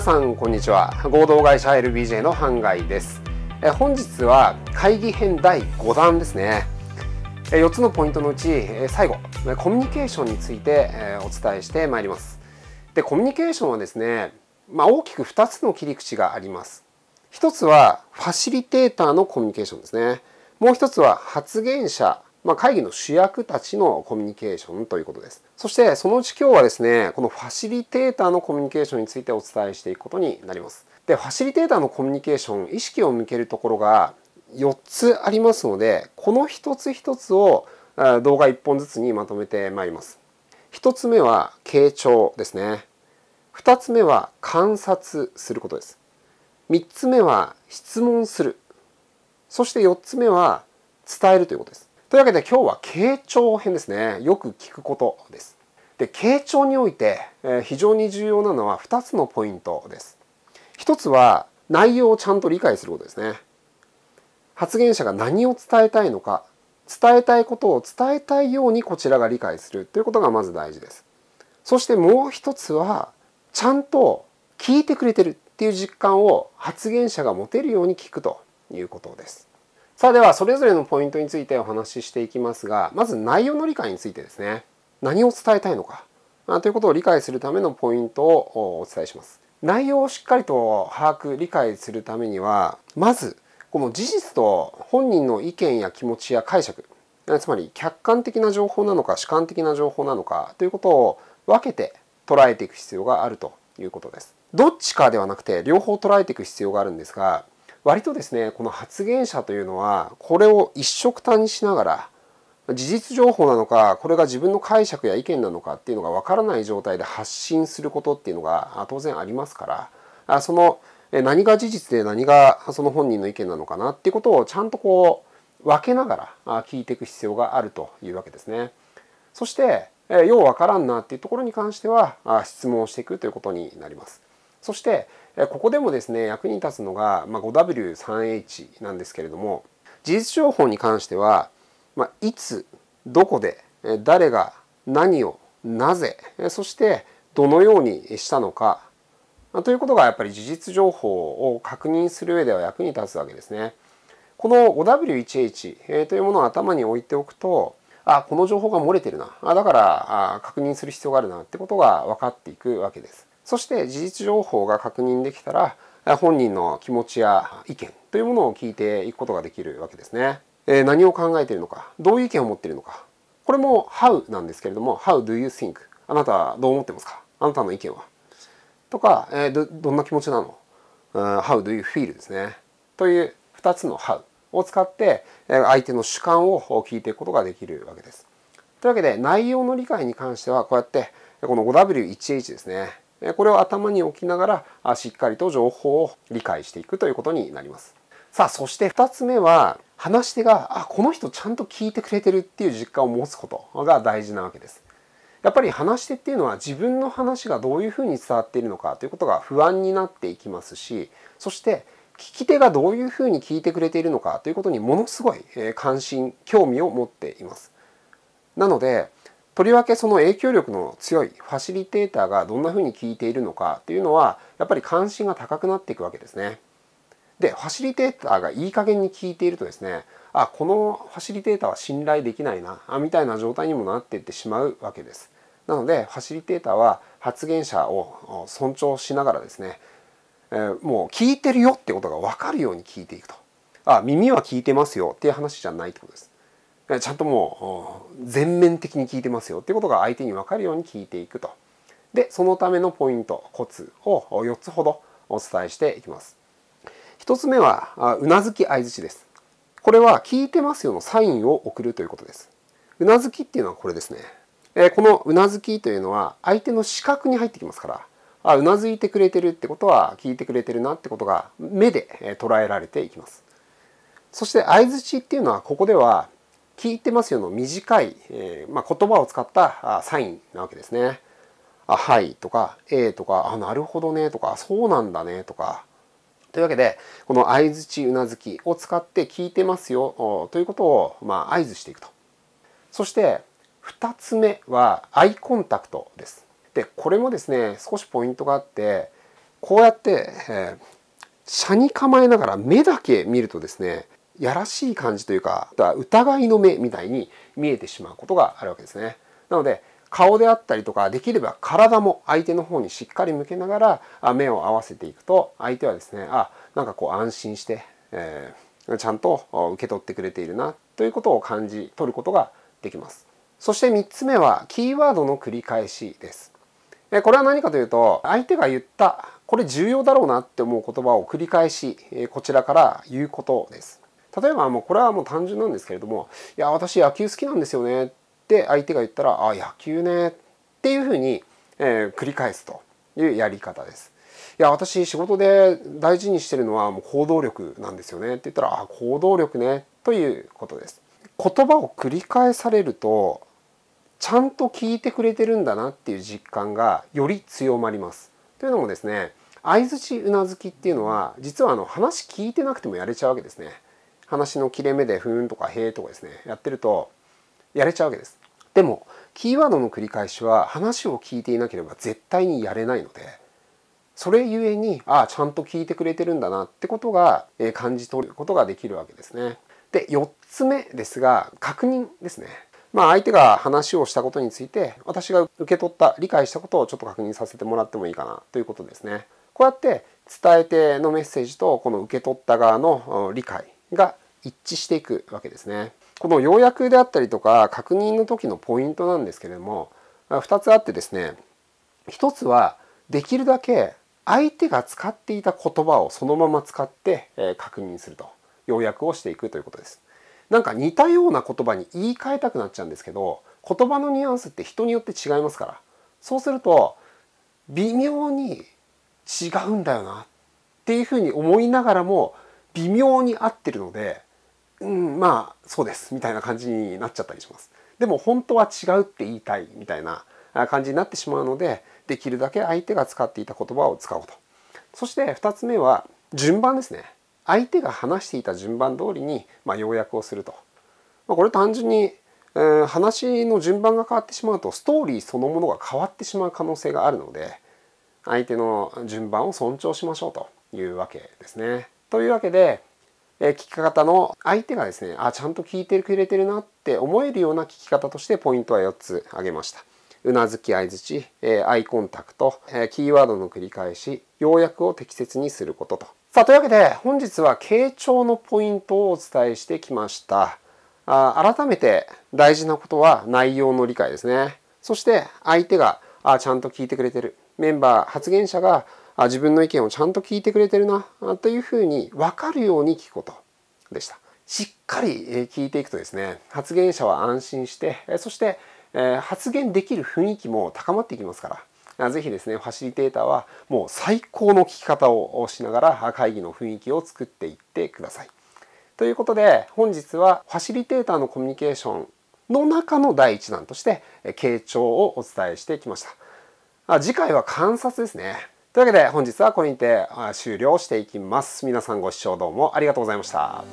さんこんにちは合同会社 LBJ のハンガイです本日は会議編第5弾ですね4つのポイントのうち最後コミュニケーションについてお伝えしてまいりますでコミュニケーションはですね、まあ、大きく2つの切り口があります1つはファシリテーターのコミュニケーションですねもう1つは発言者まあ、会議の主役たちのコミュニケーションということです。そしてそのうち今日はですね、このファシリテーターのコミュニケーションについてお伝えしていくことになります。で、ファシリテーターのコミュニケーション、意識を向けるところが4つありますので、この一つ一つを動画1本ずつにまとめてまいります。1つ目は傾聴ですね。2つ目は観察することです。3つ目は質問する。そして4つ目は伝えるということです。というわけで今日は傾聴編ですね。よく聞くことです。で、傾聴において、え非常に重要なのは2つのポイントです。1つは内容をちゃんと理解することですね。発言者が何を伝えたいのか、伝えたいことを伝えたいようにこちらが理解するということがまず大事です。そしてもう一つは、ちゃんと聞いてくれてるっていう実感を発言者が持てるように聞くということです。さあではそれぞれのポイントについてお話ししていきますがまず内容の理解についてですね何を伝えたいのかということを理解するためのポイントをお伝えします内容をしっかりと把握理解するためにはまずこの事実と本人の意見や気持ちや解釈つまり客観的な情報なのか主観的な情報なのかということを分けて捉えていく必要があるということですどっちかではなくて両方捉えていく必要があるんですが割とですねこの発言者というのはこれを一色単にしながら事実情報なのかこれが自分の解釈や意見なのかっていうのが分からない状態で発信することっていうのが当然ありますからその何が事実で何がその本人の意見なのかなっていうことをちゃんとこう分けながら聞いていく必要があるというわけですね。そしてよう分からんなっていうところに関しては質問をしていくということになります。そしてここでもですね役に立つのが、まあ、5W3H なんですけれども事実情報に関しては、まあ、いつどこで誰が何をなぜそしてどのようにしたのかということがやっぱり事実情報を確認する上では役に立つわけですね。この 5W1H というものを頭に置いておくとあこの情報が漏れてるなあだから確認する必要があるなってことが分かっていくわけです。そして事実情報が確認できたら本人の気持ちや意見というものを聞いていくことができるわけですね。えー、何を考えているのかどういう意見を持っているのかこれも「How」なんですけれども「How do you think」あなたはどう思ってますかあなたの意見はとか、えー、どどんな気持ちなの、うん、?How do you feel? ですね。という2つの How を使って相手の主観を聞いていくことができるわけです。というわけで内容の理解に関してはこうやってこの 5W1H ですねこれを頭に置きながらしっかりと情報を理解していくということになります。さあそして2つ目は話し手があこの人ちゃんと聞いてくれてるっていう実感を持つことが大事なわけです。やっぱり話し手っていうのは自分の話がどういうふうに伝わっているのかということが不安になっていきますしそして聞き手がどういうふうに聞いてくれているのかということにものすごい関心興味を持っています。なのでとりわけその影響力の強いファシリテーターがどんなふうに聞いているのかというのはやっぱり関心が高くなっていくわけですね。でファシリテーターがいい加減に聞いているとですねあこのファシリテーターは信頼できないなあみたいな状態にもなっていってしまうわけです。なのでファシリテーターは発言者を尊重しながらですね、えー、もう聞いてるよってことが分かるように聞いていくと。あ耳は聞いてますよっていう話じゃないってことです。ちゃんともう全面的に聞いてますよっていうことが相手に分かるように聞いていくと。で、そのためのポイント、コツを4つほどお伝えしていきます。1つ目は、うなずき相づです。これは聞いてますよのサインを送るということです。うなずきっていうのはこれですね。えこのうなずきというのは相手の視覚に入ってきますから、あ、うなずいてくれてるってことは聞いてくれてるなってことが目で捉えられていきます。そして相づっていうのはここでは聞いてますよの短い、えー、まあ、言葉を使ったサインなわけですね。あ、はい、とか、えー、とか、あ、なるほどね、とか、そうなんだね、とか。というわけで、この相づち、うなずきを使って聞いてますよ、ということを、まあ、合図していくと。そして、2つ目は、アイコンタクトです。で、これもですね、少しポイントがあって、こうやって、えー、車に構えながら目だけ見るとですね、やらしい感じというか疑いの目みたいに見えてしまうことがあるわけですね。なので顔であったりとかできれば体も相手の方にしっかり向けながら目を合わせていくと相手はですねあなんかこう安心して、えー、ちゃんと受け取ってくれているなということを感じ取ることができます。そして3つ目はキーワードの繰り返しです。これは何かというと相手が言ったこれ重要だろうなって思う言葉を繰り返しこちらから言うことです。例えばもうこれはもう単純なんですけれども「いや私野球好きなんですよね」って相手が言ったら「あ野球ね」っていうふうに、えー、繰り返すというやり方です。いや私仕事で大事にしてるのはもう行動力なんですよねって言ったら「あ行動力ね」ということです。言葉を繰り返されるとちゃんと聞いてくれてるんだなっていう実感がより強まります。というのもですね相づちうなずきっていうのは実はあの話聞いてなくてもやれちゃうわけですね。話の切れ目で「ふーん」とか「へー」とかですねやってるとやれちゃうわけです。でもキーワードの繰り返しは話を聞いていなければ絶対にやれないのでそれゆえにああちゃんと聞いてくれてるんだなってことが感じ取ることができるわけですね。で4つ目ですが確認ですね。まあ相手が話をしたことについて私が受け取った理解したことをちょっと確認させてもらってもいいかなということですね。こうやって伝えてのメッセージとこの受け取った側の理解が一致していくわけですね。この要約であったりとか確認の時のポイントなんですけれども2つあってですね1つはできるだけ相手が使っていた言葉をそのまま使って確認すると要約をしていくということです。なんか似たような言葉に言い換えたくなっちゃうんですけど言葉のニュアンスって人によって違いますからそうすると微妙に違うんだよなっていうふうに思いながらも微妙に合ってるのでうんまあそうですみたいな感じになっちゃったりしますでも本当は違うって言いたいみたいな感じになってしまうのでできるだけ相手が使っていた言葉を使おうとそして2つ目は順番ですね相手が話していた順番通りに、まあ、要約をすると、まあ、これ単純に、えー、話の順番が変わってしまうとストーリーそのものが変わってしまう可能性があるので相手の順番を尊重しましょうというわけですね。というわけで、え聞き方の相手がですね、あ、ちゃんと聞いてくれてるなって思えるような聞き方としてポイントは4つ挙げました。うなずき相づち、えアイコンタクト、えキーワードの繰り返し、要約を適切にすることと。さあ、というわけで本日は傾聴のポイントをお伝えしてきました。あ改めて大事なことは内容の理解ですね。そして相手があちゃんと聞いてくれてる。メンバー、発言者があ自分の意見をちゃんと聞いてくれてるなというふうに分かるように聞くことでした。しっかり聞いていくとですね発言者は安心してそして発言できる雰囲気も高まっていきますから是非ですねファシリテーターはもう最高の聞き方をしながら会議の雰囲気を作っていってください。ということで本日はファシリテーターのコミュニケーションの中の第一弾として傾聴をお伝えしてきました。次回は観察ですね。というわけで本日はこれにて終了していきます。皆さんご視聴どうもありがとうございました。